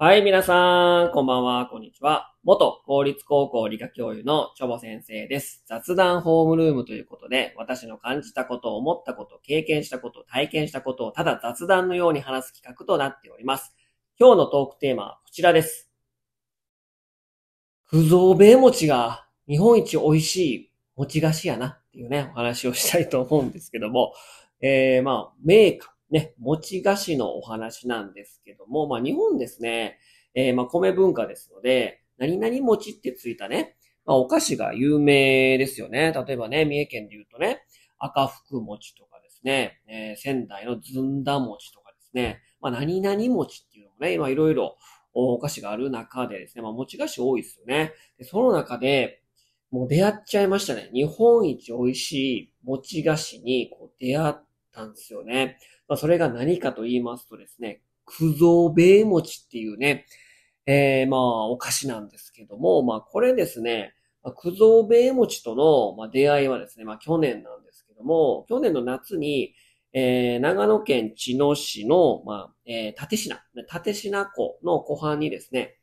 はい、皆さん、こんばんは、こんにちは。元公立高校理科教諭のチョボ先生です。雑談ホームルームということで、私の感じたこと、思ったこと、経験したこと、体験したことをただ雑談のように話す企画となっております。今日のトークテーマはこちらです。不造米餅が日本一美味しい餅菓子やなっていうね、お話をしたいと思うんですけども、えー、まあ、メーね、餅菓子のお話なんですけども、まあ日本ですね、えー、まあ米文化ですので、何々餅ってついたね、まあお菓子が有名ですよね。例えばね、三重県で言うとね、赤福餅とかですね、えー、仙台のずんだ餅とかですね、まあ何々餅っていうのもね、今いろいろお菓子がある中でですね、まあ餅菓子多いですよね。でその中で、もう出会っちゃいましたね。日本一美味しい餅菓子にこう出会って、ったんですよね。まあ、それが何かと言いますとですね、くぞべ餅っていうね、えー、まあ、お菓子なんですけども、まあ、これですね、くぞべ餅との、ま出会いはですね、まあ、去年なんですけども、去年の夏に、えー、長野県茅野市の、まあ、えー、縦品、縦品湖の湖畔にですね、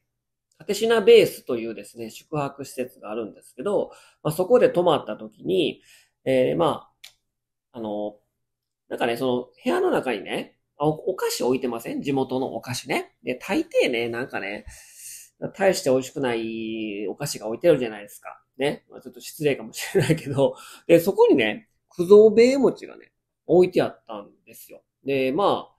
縦品ベースというですね、宿泊施設があるんですけど、まあ、そこで泊まった時に、えー、まあ、あの、なんかね、その部屋の中にね、おお菓子置いてません地元のお菓子ね。で、大抵ね、なんかね、大して美味しくないお菓子が置いてるじゃないですか。ね。まあ、ちょっと失礼かもしれないけど。で、そこにね、くぞうべえ餅がね、置いてあったんですよ。で、まあ、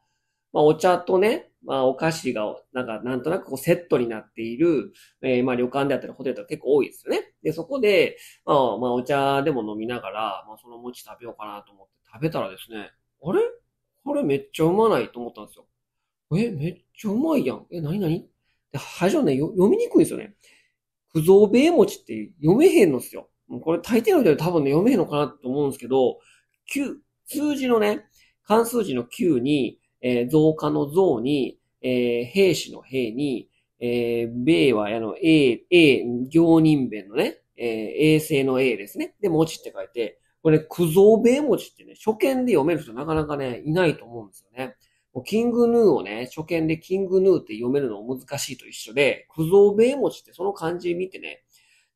まあ、お茶とね、まあ、お菓子が、なんか、なんとなくこうセットになっている、えー、まあ、旅館であったりホテルとか結構多いですよね。で、そこで、まあ、まあ、お茶でも飲みながら、まあ、その餅食べようかなと思って食べたらですね、あれこれめっちゃうまないと思ったんですよ。え、めっちゃうまいやん。え、なになにで、はじょねよ、読みにくいんですよね。くぞべえ餅って読めへんのっすよ。もうこれ大抵の人は多分ね、読めへんのかなと思うんですけど、9、数字のね、関数字の9に、えー、増加の増に、えー、兵士の兵に、えー、米は、あの、A、A、行人弁のね、えー、衛星の A ですね。で、文字って書いて、これ、ね、九蔵米文字ってね、初見で読める人なかなかね、いないと思うんですよね。もうキングヌーをね、初見でキングヌーって読めるの難しいと一緒で、九蔵米文字ってその漢字見てね、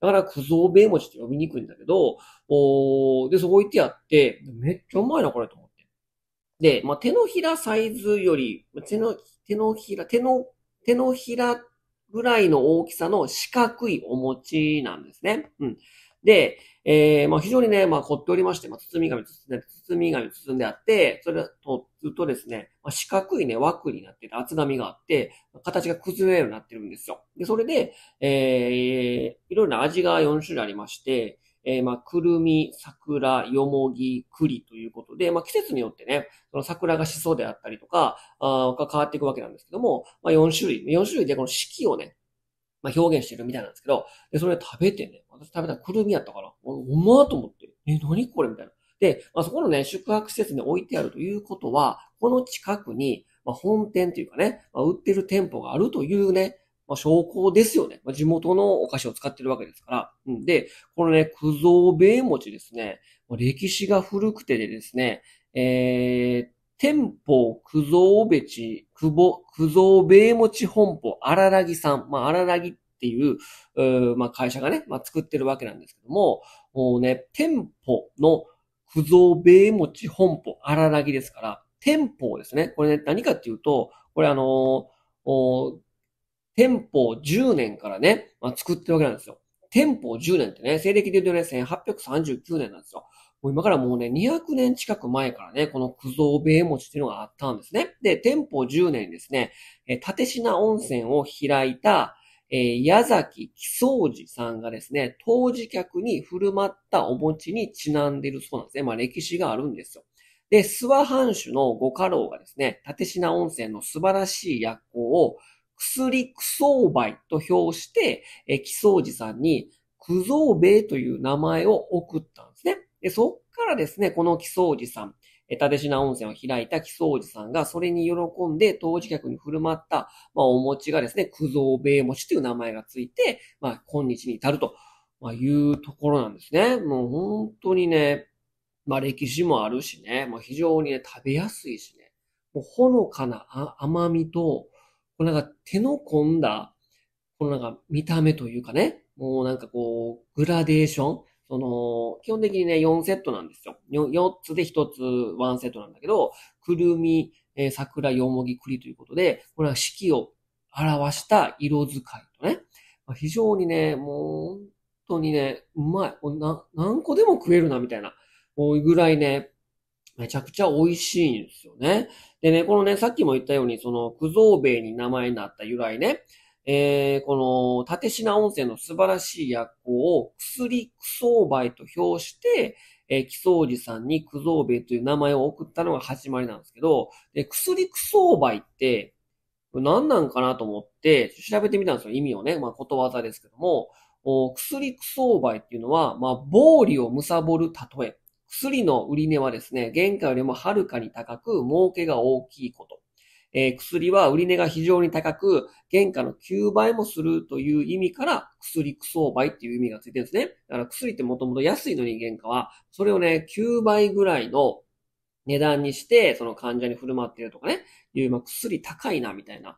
だから、九蔵米文字って読みにくいんだけど、おで、そこ置いてあって、めっちゃうまいな、これ、と思って。で、まあ、手のひらサイズより、手の、手のひら、手の、手のひらぐらいの大きさの四角いお餅なんですね。うん。で、えー、まあ、非常にね、まあ、凝っておりまして、まあ、包み紙包んで、包み紙包んであって、それと、ずっとですね、まあ、四角いね、枠になってて、厚紙があって、形が崩れるようになってるんですよ。で、それで、えー、いろいろな味が4種類ありまして、えー、まあ、くるみ、桜、よもぎ、栗ということで、まあ、季節によってね、その桜がしそうであったりとか、あが変わっていくわけなんですけども、まあ、4種類、4種類でこの四季をね、まあ、表現してるみたいなんですけど、で、それ食べてね、私食べたらくるみやったから、おまーと思って、え、何これみたいな。で、まあ、そこのね、宿泊施設に置いてあるということは、この近くに、まあ、本店というかね、まあ、売ってる店舗があるというね、まあ、証拠ですよね。まあ、地元のお菓子を使ってるわけですから。うん、で、このね、九蔵米餅ですね、まあ、歴史が古くてでですね、えー、店舗九蔵べち、久保、九蔵米餅本舗荒らぎさん。まあ、荒らぎっていう、うまあ、会社がね、まあ、作ってるわけなんですけども、もうね、店舗の九蔵米餅本舗荒らぎですから、店舗ですね。これね、何かっていうと、これあのー天保10年からね、まあ、作ってるわけなんですよ。天保10年ってね、西暦で言うとね、1839年なんですよ。もう今からもうね、200年近く前からね、この九蔵米餅っていうのがあったんですね。で、天保10年にですね、え品温泉を開いた、えー、矢崎木宗寺さんがですね、当時客に振る舞ったお餅にちなんでるそうなんですね。まあ歴史があるんですよ。で、諏訪藩主のご家老がですね、縦品温泉の素晴らしい薬効を薬クソーと表して、え木掃寺さんに、クゾーという名前を送ったんですね。で、そっからですね、この木掃寺さん、え、立品温泉を開いた木掃寺さんが、それに喜んで、当時客に振る舞った、まあ、お餅がですね、九蔵米餅という名前がついて、まあ、今日に至ると、まあ、いうところなんですね。もう本当にね、まあ、歴史もあるしね、ま非常にね、食べやすいしね、もうほのかな甘みと、このなんか手の込んだ、このなんか見た目というかね、もうなんかこう、グラデーションその、基本的にね、4セットなんですよ。4, 4つで1つ1セットなんだけど、くるみ、えー、桜、よもぎ、栗ということで、これは四季を表した色使いとね、まあ、非常にね、もう本当にね、うまい。な何個でも食えるな、みたいな。もうぐらいね、めちゃくちゃ美味しいんですよね。でね、このね、さっきも言ったように、その、九蔵兵に名前になった由来ね、えー、この、縦品温泉の素晴らしい薬効を薬苦相梅と評して、えー、木曽寺さんに九蔵兵という名前を送ったのが始まりなんですけど、で薬苦相梅って、何なんかなと思って調べてみたんですよ。意味をね。まあ、ことわざですけども、お薬クソーっていうのは、まあ、暴利を貪る例え。薬の売値はですね、原価よりもはるかに高く、儲けが大きいこと。えー、薬は売値が非常に高く、原価の9倍もするという意味から、薬ク相売っていう意味がついてるんですね。だから薬ってもともと安いのに原価は、それをね、9倍ぐらいの値段にして、その患者に振る舞ってるとかね、いう、まあ、薬高いな、みたいな。っ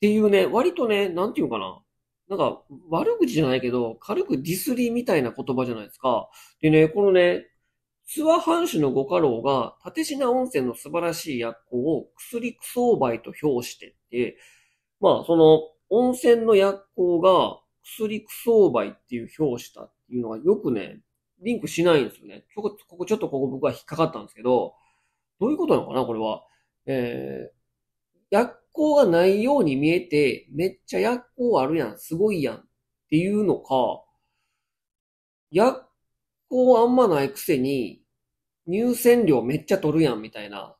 ていうね、割とね、なんていうかな。なんか、悪口じゃないけど、軽くディスりみたいな言葉じゃないですか。でね、このね、諏訪藩主のご家老が、立品温泉の素晴らしい薬効を薬草梅と評してて、まあ、その温泉の薬効が薬草梅っていう表したっていうのがよくね、リンクしないんですよね。ここ、ここちょっとここ僕は引っかかったんですけど、どういうことなのかなこれは。えー、薬効がないように見えて、めっちゃ薬効あるやん、すごいやんっていうのか、薬効あんまないくせに、入選料めっちゃ取るやんみたいな、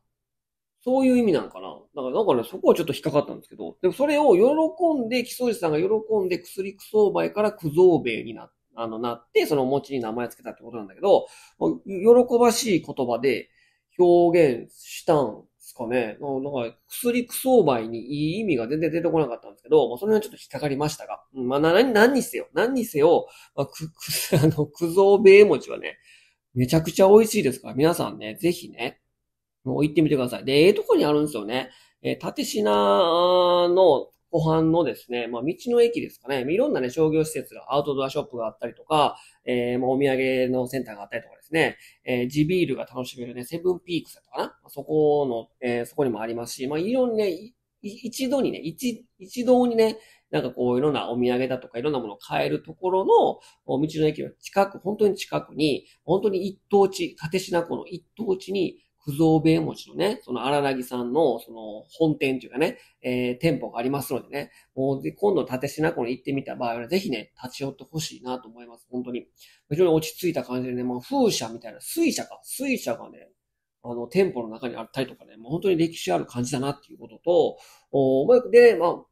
そういう意味なんかな。だからなんかね、そこはちょっと引っかかったんですけど、でもそれを喜んで、木曽路さんが喜んで薬く相からくぞ米べになって、あの、なって、そのお餅に名前つけたってことなんだけど、喜ばしい言葉で表現したんですかね。なんか、薬く相にいい意味が全然出てこなかったんですけど、まあ、それはちょっと引っかかりましたが。まあ、な、何にせよ、何にせよ、まあ、く、く、あの、くぞうべえ餅はね、めちゃくちゃ美味しいですから、皆さんね、ぜひね、もう行ってみてください。で、ええとこにあるんですよね。えー、立品の湖畔のですね、まあ、道の駅ですかね。いろんなね、商業施設が、アウトドアショップがあったりとか、えー、まあ、お土産のセンターがあったりとかですね、えー、地ビールが楽しめるね、セブンピークスだったかな。そこの、えー、そこにもありますし、まあ、いろんなね、一度にね、一、一堂にね、なんかこういろんなお土産だとかいろんなものを買えるところの、道の駅の近く、本当に近くに、本当に一等地、縦品湖の一等地に、九蔵米餅のね、その荒なさんの、その本店というかね、えー、店舗がありますのでね、もう今度縦品湖に行ってみた場合は、ぜひね、立ち寄ってほしいなと思います。本当に。非常に落ち着いた感じでね、もう風車みたいな、水車か、水車がね、あの、店舗の中にあったりとかね、もう本当に歴史ある感じだなっていうことと、おまあ、で、まあ、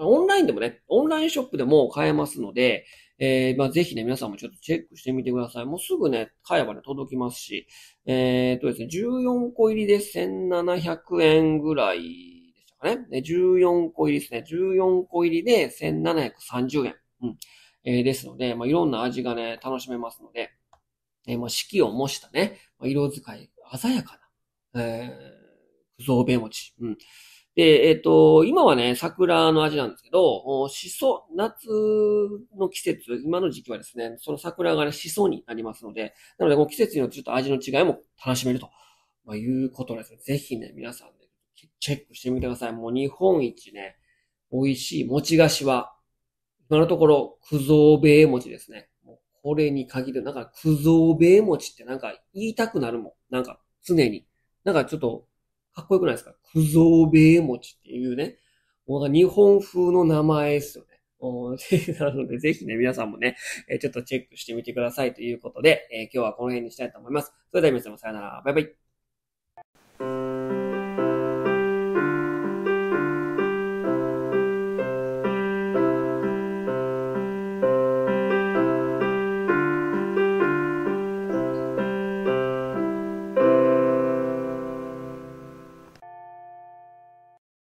オンラインでもね、オンラインショップでも買えますので、えー、まあ、ぜひね、皆さんもちょっとチェックしてみてください。もうすぐね、買えばね、届きますし、えー、っとですね、14個入りで1700円ぐらいでしたかね。14個入りですね。14個入りで1730円。うん。えー、ですので、まあ、いろんな味がね、楽しめますので、えー、まあ、四季を模したね、まあ、色使い鮮やかな、えー、くぞ餅。うん。で、えっ、ー、と、今はね、桜の味なんですけど、しそ、夏の季節、今の時期はですね、その桜がね、しそになりますので、なので、もう季節によってちょっと味の違いも楽しめると、まあ、いうことですね。ぜひね、皆さんね、チェックしてみてください。もう日本一ね、美味しい餅菓子は、今のところ、くぞ米べえ餅ですね。もうこれに限る、なんか、くぞ米べえ餅ってなんか言いたくなるもん。なんか、常に。なんかちょっと、かっこよくないですかくぞべえ餅っていうね、日本風の名前ですよね。なので、ぜひね、皆さんもね、ちょっとチェックしてみてくださいということで、えー、今日はこの辺にしたいと思います。それでは皆様さよなら。バイバイ。